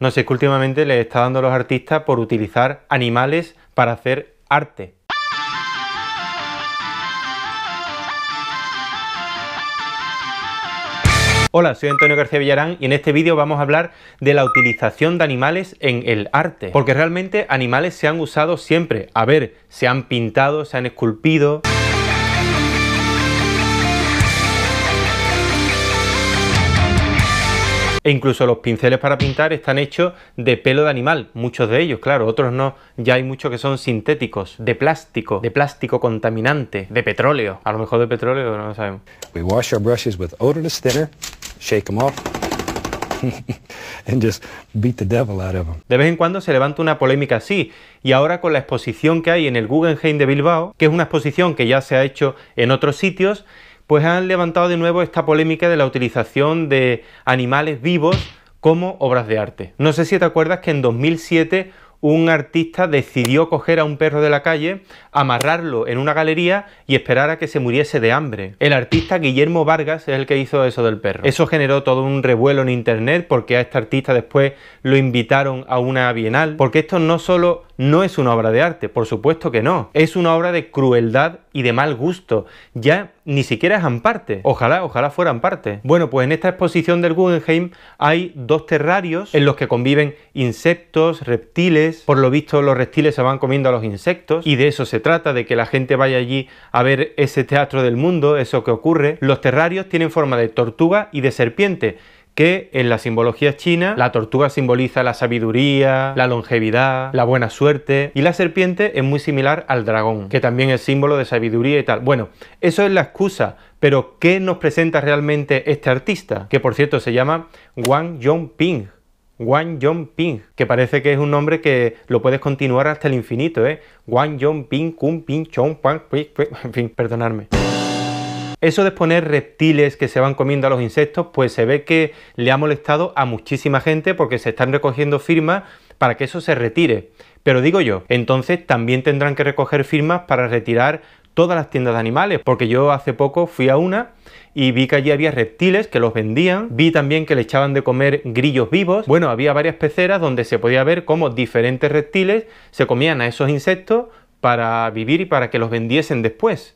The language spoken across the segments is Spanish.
No sé, que últimamente les está dando a los artistas por utilizar animales para hacer arte. Hola, soy Antonio García Villarán y en este vídeo vamos a hablar de la utilización de animales en el arte. Porque realmente animales se han usado siempre. A ver, se han pintado, se han esculpido... E incluso los pinceles para pintar están hechos de pelo de animal, muchos de ellos, claro, otros no. Ya hay muchos que son sintéticos, de plástico, de plástico contaminante, de petróleo. A lo mejor de petróleo, no lo sabemos. wash brushes with odorless thinner, shake them off. And just beat the devil out of them. De vez en cuando se levanta una polémica así, y ahora con la exposición que hay en el Guggenheim de Bilbao, que es una exposición que ya se ha hecho en otros sitios, pues han levantado de nuevo esta polémica de la utilización de animales vivos como obras de arte. No sé si te acuerdas que en 2007 un artista decidió coger a un perro de la calle, amarrarlo en una galería y esperar a que se muriese de hambre. El artista Guillermo Vargas es el que hizo eso del perro. Eso generó todo un revuelo en internet porque a este artista después lo invitaron a una bienal, porque esto no solo no es una obra de arte, por supuesto que no. Es una obra de crueldad y de mal gusto. Ya ni siquiera es Amparte. Ojalá, ojalá fueran parte. Bueno, pues en esta exposición del Guggenheim hay dos terrarios en los que conviven insectos, reptiles. Por lo visto, los reptiles se van comiendo a los insectos y de eso se trata, de que la gente vaya allí a ver ese teatro del mundo, eso que ocurre. Los terrarios tienen forma de tortuga y de serpiente que en la simbología china la tortuga simboliza la sabiduría, la longevidad, la buena suerte y la serpiente es muy similar al dragón, que también es símbolo de sabiduría y tal. Bueno, eso es la excusa, pero ¿qué nos presenta realmente este artista? Que por cierto se llama Wang Yongping. Wang Yongping, que parece que es un nombre que lo puedes continuar hasta el infinito, ¿eh? Wang Yongping, Kun Ping, Chong, En fin, perdonadme. Eso de poner reptiles que se van comiendo a los insectos, pues se ve que le ha molestado a muchísima gente porque se están recogiendo firmas para que eso se retire. Pero digo yo, entonces también tendrán que recoger firmas para retirar todas las tiendas de animales, porque yo hace poco fui a una y vi que allí había reptiles que los vendían, vi también que le echaban de comer grillos vivos, bueno, había varias peceras donde se podía ver cómo diferentes reptiles se comían a esos insectos para vivir y para que los vendiesen después.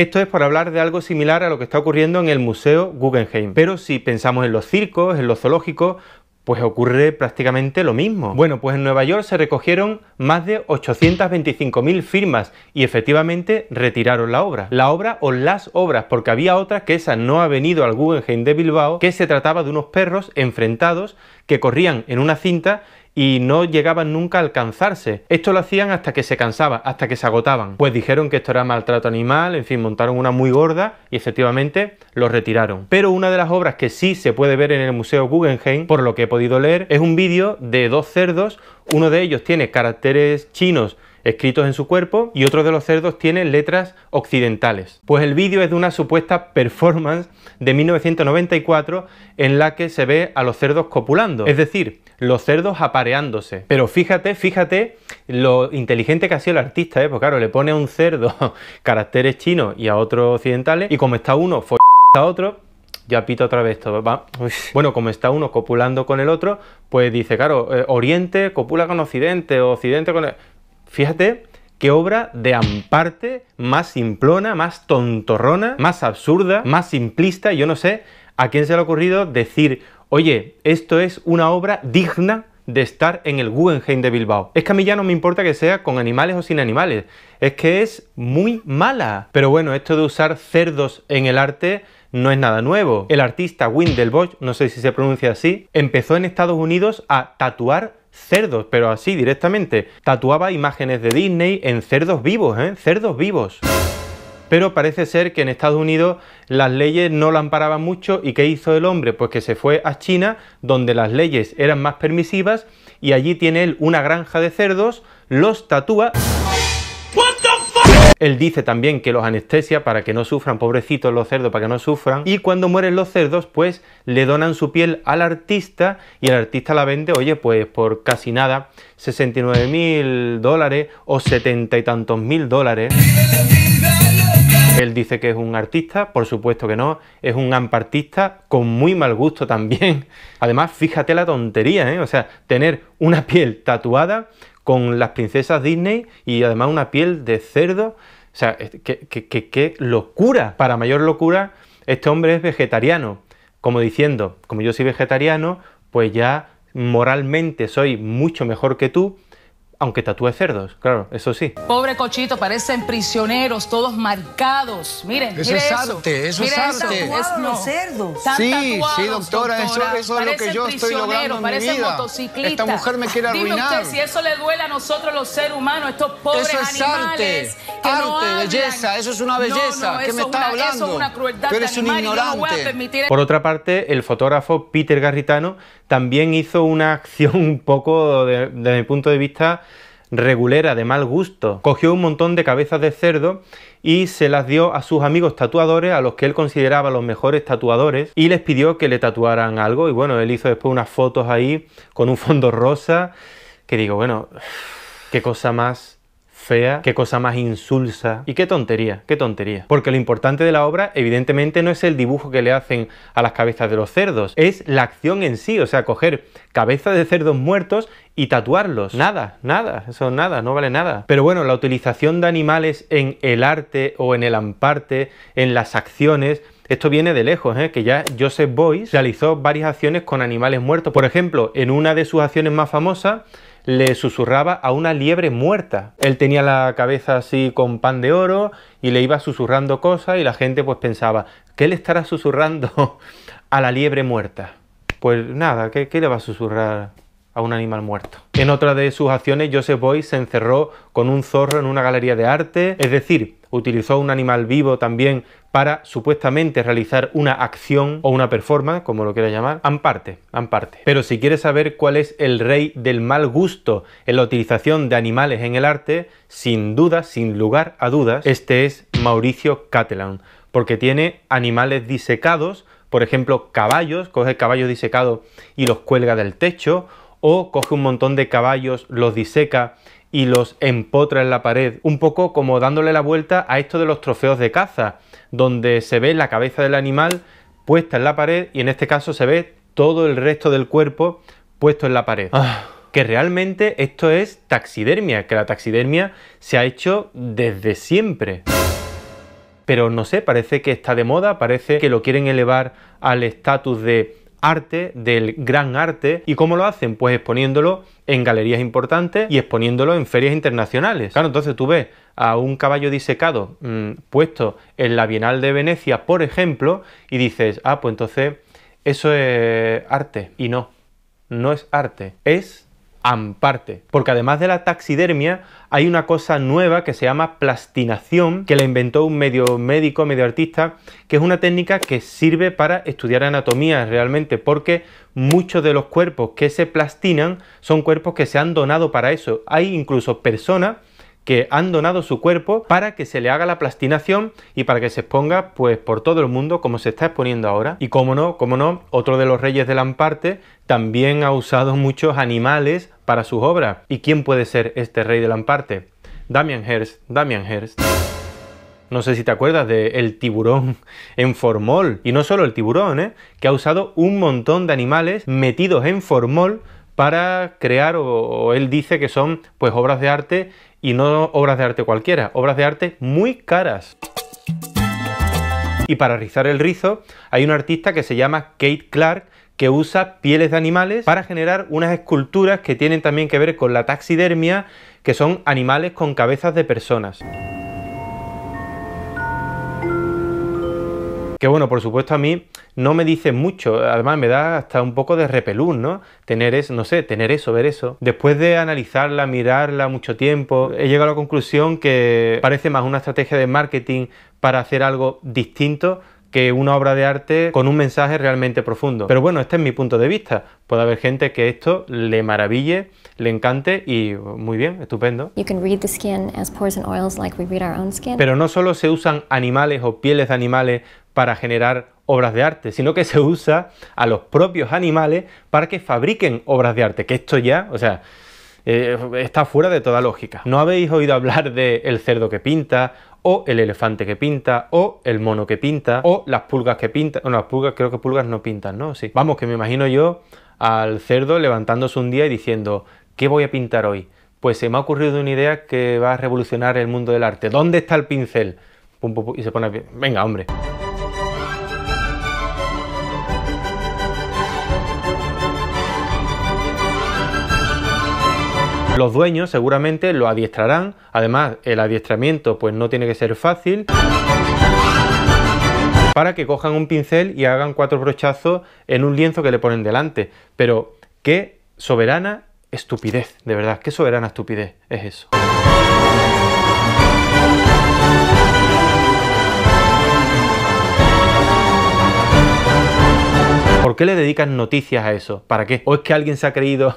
Esto es por hablar de algo similar a lo que está ocurriendo en el Museo Guggenheim. Pero si pensamos en los circos, en los zoológicos, pues ocurre prácticamente lo mismo. Bueno, pues en Nueva York se recogieron más de 825.000 firmas y efectivamente retiraron la obra. La obra o las obras, porque había otra que esa no ha venido al Guggenheim de Bilbao, que se trataba de unos perros enfrentados que corrían en una cinta y no llegaban nunca a alcanzarse. Esto lo hacían hasta que se cansaba, hasta que se agotaban. Pues dijeron que esto era maltrato animal, en fin, montaron una muy gorda y efectivamente lo retiraron. Pero una de las obras que sí se puede ver en el Museo Guggenheim, por lo que he podido leer, es un vídeo de dos cerdos. Uno de ellos tiene caracteres chinos escritos en su cuerpo y otro de los cerdos tiene letras occidentales. Pues el vídeo es de una supuesta performance de 1994 en la que se ve a los cerdos copulando, es decir, los cerdos apareándose. Pero fíjate, fíjate lo inteligente que ha sido el artista, ¿eh? pues claro, le pone a un cerdo caracteres chinos y a otro occidentales y como está uno follando a otro, ya pito otra vez esto, va. Bueno, como está uno copulando con el otro, pues dice, claro, eh, Oriente copula con Occidente, Occidente con... Fíjate qué obra de amparte más simplona, más tontorrona, más absurda, más simplista. Yo no sé a quién se le ha ocurrido decir, oye, esto es una obra digna de estar en el Guggenheim de Bilbao. Es que a mí ya no me importa que sea con animales o sin animales, es que es muy mala. Pero bueno, esto de usar cerdos en el arte no es nada nuevo. El artista Bosch, no sé si se pronuncia así, empezó en Estados Unidos a tatuar cerdos, pero así directamente. Tatuaba imágenes de Disney en cerdos vivos, ¿eh? Cerdos vivos. Pero parece ser que en Estados Unidos las leyes no lo amparaban mucho y ¿qué hizo el hombre? Pues que se fue a China, donde las leyes eran más permisivas y allí tiene él una granja de cerdos, los tatúa él dice también que los anestesia para que no sufran, pobrecitos los cerdos, para que no sufran. Y cuando mueren los cerdos, pues le donan su piel al artista y el artista la vende, oye, pues por casi nada, 69 mil dólares o setenta y tantos mil dólares. Él dice que es un artista, por supuesto que no, es un ampartista con muy mal gusto también. Además, fíjate la tontería, ¿eh? o sea, tener una piel tatuada con las princesas Disney y además una piel de cerdo. O sea, qué, locura. Para mayor locura, este hombre es vegetariano. Como diciendo, como yo soy vegetariano, pues ya moralmente soy mucho mejor que tú aunque tatúe cerdos, claro, eso sí. Pobre cochito, parecen prisioneros, todos marcados. Miren, eso es eso. arte, eso es arte. es, los cerdos. sí, sí, doctora, eso, es lo que yo estoy logrando en motociclista. Esta mujer me quiere arruinar. Dime usted si eso le duele a nosotros los seres humanos, estos pobres eso es animales. Arte, que arte, belleza, eso es una belleza. No, ¿Qué me está hablando? Eso es una crueldad Tú eres un ignorante. Por otra parte, el fotógrafo Peter Garritano también hizo una acción un poco, desde mi punto de vista, regulera de mal gusto. Cogió un montón de cabezas de cerdo y se las dio a sus amigos tatuadores, a los que él consideraba los mejores tatuadores, y les pidió que le tatuaran algo. Y bueno, él hizo después unas fotos ahí con un fondo rosa, que digo, bueno, qué cosa más fea, qué cosa más insulsa y qué tontería, qué tontería. Porque lo importante de la obra evidentemente no es el dibujo que le hacen a las cabezas de los cerdos, es la acción en sí, o sea, coger cabezas de cerdos muertos y tatuarlos. Nada, nada, eso nada, no vale nada. Pero bueno, la utilización de animales en el arte o en el amparte, en las acciones, esto viene de lejos, ¿eh? que ya Joseph Boyce realizó varias acciones con animales muertos. Por ejemplo, en una de sus acciones más famosas, le susurraba a una liebre muerta. Él tenía la cabeza así con pan de oro y le iba susurrando cosas y la gente pues pensaba, ¿qué le estará susurrando a la liebre muerta? Pues nada, ¿qué, le va a susurrar a un animal muerto. En otra de sus acciones, Joseph Boyce se encerró con un zorro en una galería de arte, es decir, utilizó un animal vivo también para supuestamente realizar una acción o una performance, como lo quiera llamar, amparte, amparte. Pero si quieres saber cuál es el rey del mal gusto en la utilización de animales en el arte, sin duda, sin lugar a dudas, este es Mauricio Catalan, porque tiene animales disecados, por ejemplo, caballos, coge caballos disecados y los cuelga del techo, o coge un montón de caballos, los diseca y los empotra en la pared, un poco como dándole la vuelta a esto de los trofeos de caza, donde se ve la cabeza del animal puesta en la pared y en este caso se ve todo el resto del cuerpo puesto en la pared. Ah. que realmente esto es taxidermia, que la taxidermia se ha hecho desde siempre. Pero no sé, parece que está de moda, parece que lo quieren elevar al estatus de arte, del gran arte. ¿Y cómo lo hacen? Pues exponiéndolo en galerías importantes y exponiéndolo en ferias internacionales. Claro, entonces tú ves a un caballo disecado mm, puesto en la Bienal de Venecia, por ejemplo, y dices, ah, pues entonces eso es arte. Y no, no es arte, es parte Porque además de la taxidermia, hay una cosa nueva que se llama plastinación, que la inventó un medio médico, medio artista, que es una técnica que sirve para estudiar anatomía realmente, porque muchos de los cuerpos que se plastinan son cuerpos que se han donado para eso. Hay incluso personas que han donado su cuerpo para que se le haga la plastinación y para que se exponga pues por todo el mundo como se está exponiendo ahora. Y cómo no, como no, otro de los reyes de Lamparte también ha usado muchos animales para sus obras. ¿Y quién puede ser este rey de Lamparte? Damian Hirst, Damian Hirst. No sé si te acuerdas de el tiburón en formol. Y no solo el tiburón, ¿eh? que ha usado un montón de animales metidos en formol para crear, o, él dice que son pues obras de arte y no obras de arte cualquiera, obras de arte muy caras. Y para rizar el rizo, hay un artista que se llama Kate Clark, que usa pieles de animales para generar unas esculturas que tienen también que ver con la taxidermia, que son animales con cabezas de personas. Que bueno, por supuesto a mí no me dice mucho, además me da hasta un poco de repelús, ¿no? Tener eso, no sé, tener eso, ver eso. Después de analizarla, mirarla mucho tiempo, he llegado a la conclusión que parece más una estrategia de marketing para hacer algo distinto que una obra de arte con un mensaje realmente profundo. Pero bueno, este es mi punto de vista. Puede haber gente que esto le maraville, le encante y muy bien, estupendo. Pero no solo se usan animales o pieles de animales para generar obras de arte, sino que se usa a los propios animales para que fabriquen obras de arte, que esto ya, o sea, eh, está fuera de toda lógica. ¿No habéis oído hablar de el cerdo que pinta? o el elefante que pinta, o el mono que pinta, o las pulgas que pintan. Bueno, las pulgas, creo que pulgas no pintan, ¿no? Sí. Vamos, que me imagino yo al cerdo levantándose un día y diciendo, ¿qué voy a pintar hoy? Pues se me ha ocurrido una idea que va a revolucionar el mundo del arte. ¿Dónde está el pincel? y se pone... Venga, hombre. Los dueños seguramente lo adiestrarán. Además, el adiestramiento pues no tiene que ser fácil. Para que cojan un pincel y hagan cuatro brochazos en un lienzo que le ponen delante. Pero qué soberana estupidez, de verdad, qué soberana estupidez es eso. qué le dedican noticias a eso? ¿Para qué? ¿O es que alguien se ha creído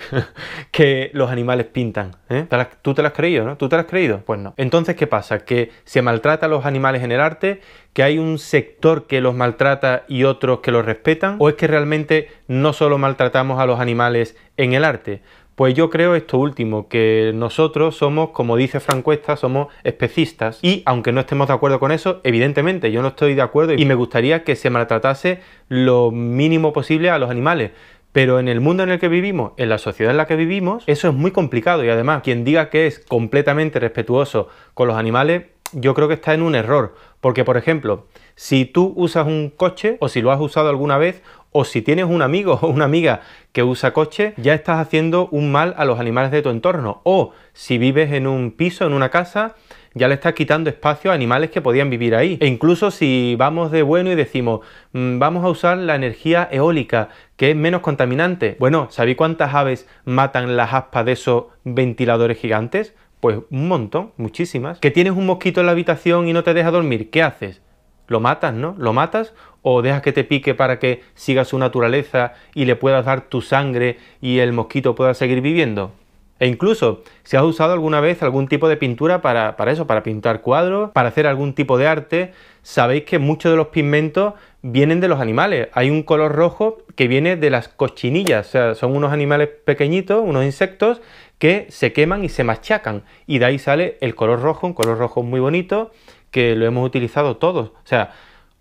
que los animales pintan? ¿Eh? ¿Tú te lo has creído, no? ¿Tú te lo has creído? Pues no. Entonces, ¿qué pasa? Que se maltrata a los animales en el arte, que hay un sector que los maltrata y otros que los respetan, o es que realmente no solo maltratamos a los animales en el arte, pues yo creo esto último, que nosotros somos, como dice Francuesta, somos especistas. Y aunque no estemos de acuerdo con eso, evidentemente yo no estoy de acuerdo y me gustaría que se maltratase lo mínimo posible a los animales. Pero en el mundo en el que vivimos, en la sociedad en la que vivimos, eso es muy complicado y además quien diga que es completamente respetuoso con los animales, yo creo que está en un error. Porque, por ejemplo, si tú usas un coche o si lo has usado alguna vez o si tienes un amigo o una amiga que usa coche, ya estás haciendo un mal a los animales de tu entorno. O si vives en un piso, en una casa, ya le estás quitando espacio a animales que podían vivir ahí. E incluso si vamos de bueno y decimos, mm, vamos a usar la energía eólica, que es menos contaminante. Bueno, ¿sabéis cuántas aves matan las aspas de esos ventiladores gigantes? Pues un montón, muchísimas. Que tienes un mosquito en la habitación y no te deja dormir, ¿qué haces? ¿Lo matas, no? ¿Lo matas o dejas que te pique para que siga su naturaleza y le puedas dar tu sangre y el mosquito pueda seguir viviendo? E incluso, si has usado alguna vez algún tipo de pintura para, eso, para pintar cuadros, para hacer algún tipo de arte, sabéis que muchos de los pigmentos vienen de los animales. Hay un color rojo que viene de las cochinillas, o sea, son unos animales pequeñitos, unos insectos, que se queman y se machacan. Y de ahí sale el color rojo, un color rojo muy bonito, que lo hemos utilizado todos. O sea,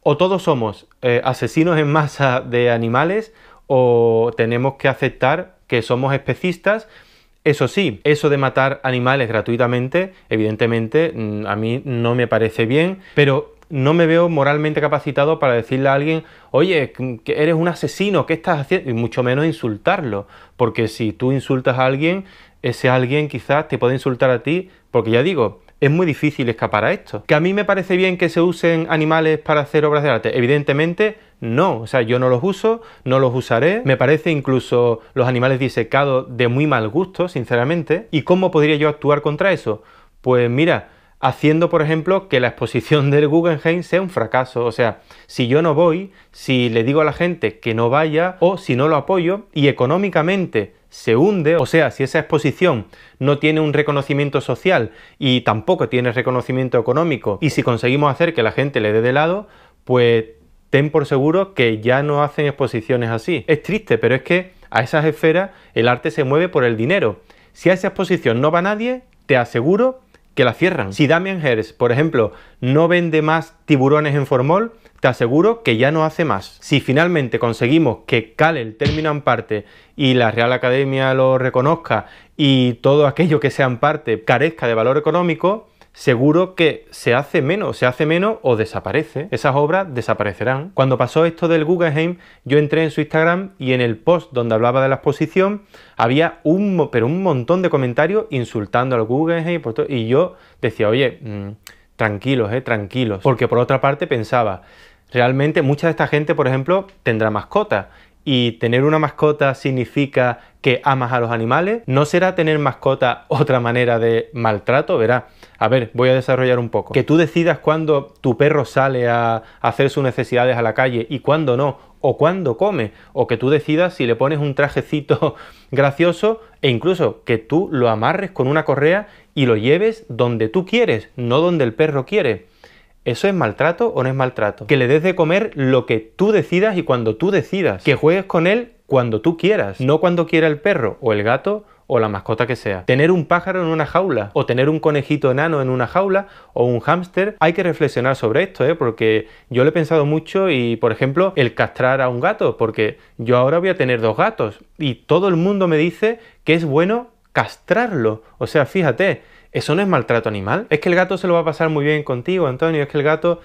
o todos somos eh, asesinos en masa de animales o tenemos que aceptar que somos especistas. Eso sí, eso de matar animales gratuitamente, evidentemente mm, a mí no me parece bien, pero no me veo moralmente capacitado para decirle a alguien, oye, que eres un asesino, ¿qué estás haciendo? Y mucho menos insultarlo, porque si tú insultas a alguien, ese alguien quizás te puede insultar a ti, porque ya digo, es muy difícil escapar a esto. ¿Que a mí me parece bien que se usen animales para hacer obras de arte? Evidentemente no, o sea, yo no los uso, no los usaré, me parece incluso los animales disecados de muy mal gusto, sinceramente. ¿Y cómo podría yo actuar contra eso? Pues mira, haciendo, por ejemplo, que la exposición del Guggenheim sea un fracaso. O sea, si yo no voy, si le digo a la gente que no vaya o si no lo apoyo y económicamente se hunde, o sea, si esa exposición no tiene un reconocimiento social y tampoco tiene reconocimiento económico, y si conseguimos hacer que la gente le dé de lado, pues ten por seguro que ya no hacen exposiciones así. Es triste, pero es que a esas esferas el arte se mueve por el dinero. Si a esa exposición no va nadie, te aseguro que la cierran. Si Damien Hirst, por ejemplo, no vende más tiburones en Formol, te aseguro que ya no hace más. Si finalmente conseguimos que cale el término en parte y la Real Academia lo reconozca y todo aquello que sea en parte carezca de valor económico, seguro que se hace menos, se hace menos o desaparece. Esas obras desaparecerán. Cuando pasó esto del Guggenheim, yo entré en su Instagram y en el post donde hablaba de la exposición había un, pero un montón de comentarios insultando al Guggenheim y yo decía, oye, mm, tranquilos, eh, tranquilos. Porque por otra parte pensaba, realmente mucha de esta gente, por ejemplo, tendrá mascotas y tener una mascota significa que amas a los animales, ¿no será tener mascota otra manera de maltrato? Verá, a ver, voy a desarrollar un poco. Que tú decidas cuándo tu perro sale a hacer sus necesidades a la calle y cuándo no, o cuándo come, o que tú decidas si le pones un trajecito gracioso e incluso que tú lo amarres con una correa y lo lleves donde tú quieres, no donde el perro quiere. ¿Eso es maltrato o no es maltrato? Que le des de comer lo que tú decidas y cuando tú decidas. Que juegues con él cuando tú quieras, no cuando quiera el perro o el gato o la mascota que sea. Tener un pájaro en una jaula o tener un conejito enano en una jaula o un hámster, hay que reflexionar sobre esto, ¿eh? porque yo lo he pensado mucho y, por ejemplo, el castrar a un gato, porque yo ahora voy a tener dos gatos y todo el mundo me dice que es bueno castrarlo. O sea, fíjate, eso no es maltrato animal. Es que el gato se lo va a pasar muy bien contigo, Antonio. Es que el gato,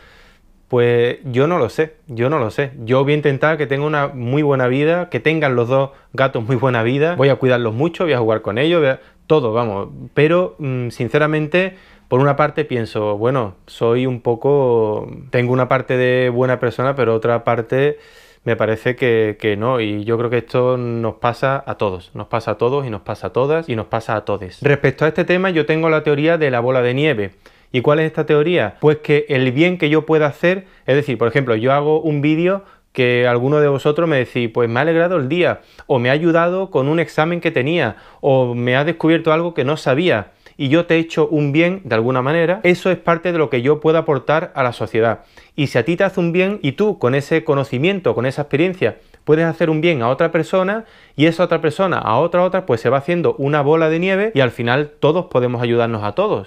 pues yo no lo sé, yo no lo sé. Yo voy a intentar que tenga una muy buena vida, que tengan los dos gatos muy buena vida. Voy a cuidarlos mucho, voy a jugar con ellos, todo, vamos. Pero, mm, sinceramente, por una parte pienso, bueno, soy un poco... Tengo una parte de buena persona, pero otra parte me parece que, no. Y yo creo que esto nos pasa a todos, nos pasa a todos y nos pasa a todas y nos pasa a todes. Respecto a este tema, yo tengo la teoría de la bola de nieve. ¿Y cuál es esta teoría? Pues que el bien que yo pueda hacer, es decir, por ejemplo, yo hago un vídeo que alguno de vosotros me decís, pues me ha alegrado el día, o me ha ayudado con un examen que tenía, o me ha descubierto algo que no sabía y yo te he hecho un bien de alguna manera, eso es parte de lo que yo puedo aportar a la sociedad. Y si a ti te hace un bien y tú con ese conocimiento, con esa experiencia, puedes hacer un bien a otra persona y esa otra persona a otra otra, pues se va haciendo una bola de nieve y al final todos podemos ayudarnos a todos.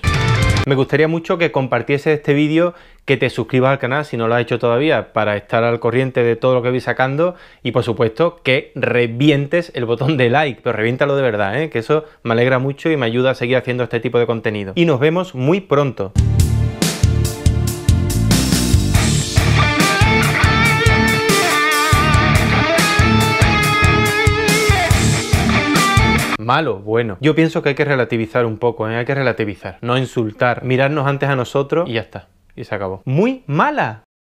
Me gustaría mucho que compartiese este vídeo, que te suscribas al canal si no lo has hecho todavía para estar al corriente de todo lo que voy sacando y por supuesto que revientes el botón de like, pero reviéntalo de verdad, ¿eh? que eso me alegra mucho y me ayuda a seguir haciendo este tipo de contenido. Y nos vemos muy pronto. malo, bueno. Yo pienso que hay que relativizar un poco, ¿eh? hay que relativizar, no insultar, mirarnos antes a nosotros y ya está. Y se acabó. Muy mala.